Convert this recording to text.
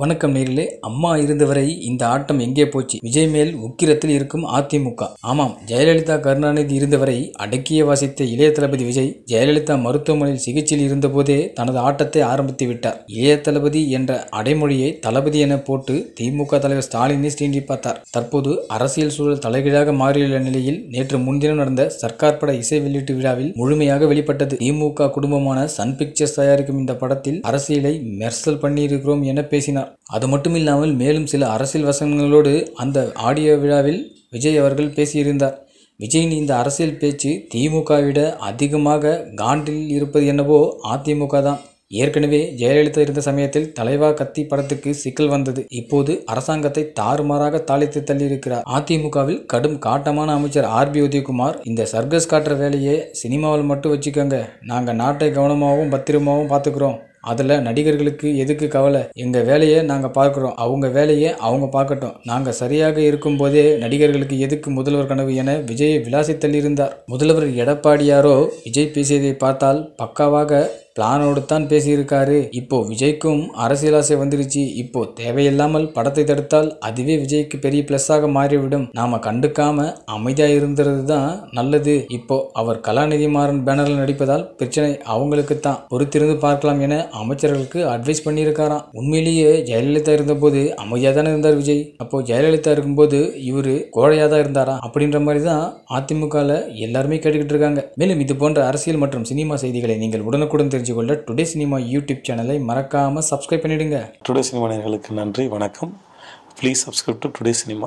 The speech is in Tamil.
வணக்கம் நேரிலே அம்மா இருந்தவரை இந்த ஆட்டம் எங்கே போச்சு விஜய் மேல் உக்கிரத்தில் இருக்கும் அதிமுக ஆமாம் ஜெயலலிதா கருணாநிதி இருந்தவரை அடக்கிய வாசித்த இளைய தளபதி விஜய் ஜெயலலிதா மருத்துவமனையில் சிகிச்சையில் இருந்தபோதே தனது ஆட்டத்தை ஆரம்பித்து விட்டார் இளைய தளபதி என்ற அடைமொழியை தளபதி என போட்டு திமுக தலைவர் ஸ்டாலினை சீண்டி பார்த்தார் தற்போது அரசியல் சூழல் தலைகீழாக மாறியுள்ள நிலையில் நேற்று முன்தினம் நடந்த சர்க்கார் பட இசை வெளியீட்டு விழாவில் முழுமையாக வெளிப்பட்டது திமுக குடும்பமான சன் பிக்சர்ஸ் தயாரிக்கும் இந்த படத்தில் அரசியலை மெர்சல் பண்ணியிருக்கிறோம் என பேசினார் அது மட்டும் இல்லாமல் மேலும் சில அரசியல் வசனங்களோடு அந்த ஆடியோ விழாவில் விஜய் அவர்கள் பேசியிருந்தார் விஜயின் இந்த அரசியல் பேச்சு திமுகவிட அதிகமாக காண்டில் இருப்பது என்னவோ அதிமுக தான் ஏற்கனவே ஜெயலலிதா இருந்த சமயத்தில் தலைவா கத்தி படத்துக்கு சிக்கல் வந்தது இப்போது அரசாங்கத்தை தாறுமாறாக தாளித்து தள்ளியிருக்கிறார் அதிமுகவில் கடும் காட்டமான அமைச்சர் ஆர் பி உதயகுமார் இந்த சர்க்கஸ் காட்டுற வேலையை சினிமாவில் மட்டும் வச்சுக்கோங்க நாங்கள் நாட்டை கவனமாகவும் பத்திரமாகவும் பார்த்துக்கிறோம் அதில் நடிகர்களுக்கு எதுக்கு கவலை எங்கள் வேலையை நாங்கள் பார்க்குறோம் அவங்க வேலையை அவங்க பார்க்கட்டும் நாங்கள் சரியாக இருக்கும்போதே நடிகர்களுக்கு எதுக்கு முதல்வர் கனவு என விஜயை விளாசித்தள்ளியிருந்தார் முதல்வர் எடப்பாடியாரோ விஜய் பேசியதை பார்த்தால் பக்காவாக பிளானோடு தான் பேசியிருக்காரு இப்போ விஜய்க்கும் அரசியல் ஆசை வந்துருச்சு இப்போ தேவையில்லாமல் படத்தை தடுத்தால் அதுவே விஜய்க்கு பெரிய பிளஸ்ஸாக மாறிவிடும் நாம கண்டுக்காம அமைதியா இருந்தது தான் நல்லது இப்போ அவர் கலாநிதி மாறன் பேனரில் நடிப்பதால் பிரச்சனை அவங்களுக்கு தான் பொறுத்திருந்து பார்க்கலாம் என அமைச்சர்களுக்கு அட்வைஸ் பண்ணியிருக்காராம் உண்மையிலேயே ஜெயலலிதா இருந்தபோது அமைதியாக தானே இருந்தார் விஜய் அப்போ ஜெயலலிதா இருக்கும்போது இவர் கோழையாக தான் இருந்தாரா அப்படின்ற மாதிரி தான் அதிமுகவில் எல்லாருமே கேட்டுக்கிட்டு இருக்காங்க மேலும் இது போன்ற அரசியல் மற்றும் சினிமா செய்திகளை நீங்கள் உடனுக்குடன் தெரிஞ்சு கொள்ள டுடே சினிமா யூடியூப் சேனலை மறக்காமல் சப்ஸ்கிரைப் பண்ணிடுங்க டுடே சினிமா நேர்களுக்கு நன்றி வணக்கம் please subscribe to today cinema